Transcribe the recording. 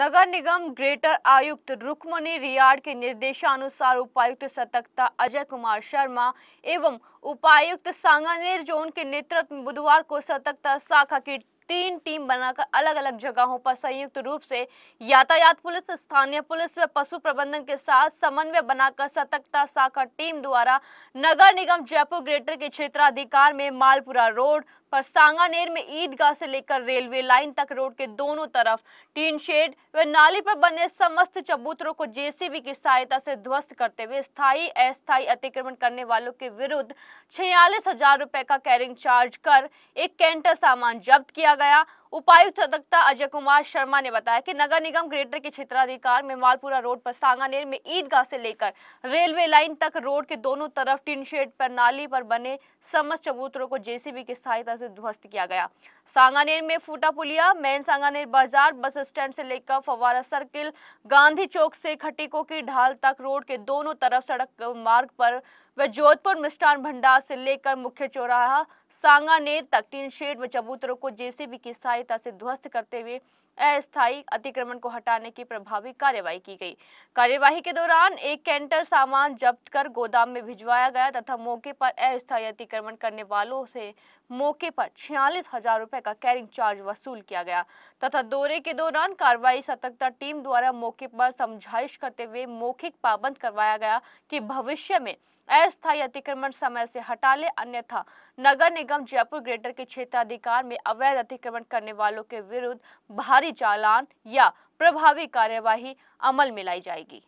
नगर निगम greater आयुक्त रुक्मणी रियाड के निर्देशानुसार उपायुक्त सतर्कता अजय कुमार शर्मा एवं उपायुक्त सांगानेर जोन के नेतृत्व में बुधवार को सतर्कता शाखा की तीन टीम बनाकर अलग अलग जगहों पर संयुक्त रूप से यातायात पुलिस स्थानीय पुलिस व पशु प्रबंधन के साथ समन्वय बनाकर सतर्कता शाखा टीम द्वारा नगर निगम जयपुर ग्रेटर के क्षेत्राधिकार में मालपुरा रोड पर सांगानेर में ईदगाह से लेकर रेलवे लाइन तक रोड के दोनों तरफ टीन शेड व नाली पर बने समस्त चबूतरों को जेसीबी की सहायता से ध्वस्त करते हुए स्थायी अस्थायी अतिक्रमण करने वालों के विरुद्ध छियालीस हजार रुपए का कैरिंग चार्ज कर एक कैंटर सामान जब्त किया गया उपायुक्त सतर्कता अजय कुमार शर्मा ने बताया कि नगर निगम ग्रेटर के क्षेत्राधिकार में मालपुरा रोड पर सांगानेर में ईदगाह से लेकर रेलवे लाइन तक रोड के दोनों तरफ टिन शेड पर नाली पर बने समस्त चबूतरों को जेसीबी की सहायता से ध्वस्त किया गया सांगानेर में फूटा पुलिया मैन सांगानेर बाजार बस स्टैंड से लेकर फवारा सर्किल गांधी चौक से खटिको की ढाल तक रोड के दोनों तरफ सड़क मार्ग पर वह जोधपुर मिष्ठान भंडार से लेकर मुख्य चौराहा सांगानेर तक टीन शेड व चबूतरों को जेसीबी की सहायता से ध्वस्त करते हुए अस्थायी अतिक्रमण को हटाने की प्रभावी कार्यवाही की गई कार्यवाही के दौरान एक कैंटर सामान जब्त कर गोदाम में भिजवाया गया तथा मौके पर अस्थायी अतिक्रमण करने वालों से मौके पर छियालीस हजार रूपए का कैरिंग चार्ज वसूल किया गया तथा दौरे के दौरान कार्रवाई सतर्कता टीम द्वारा मौके पर समझाइश करते हुए मौखिक पाबंद करवाया गया कि भविष्य में अस्थायी अतिक्रमण समय से हटा ले अन्यथा नगर निगम जयपुर ग्रेटर के क्षेत्राधिकार में अवैध अतिक्रमण करने वालों के विरुद्ध भारी चालान या प्रभावी कार्यवाही अमल में लाई जाएगी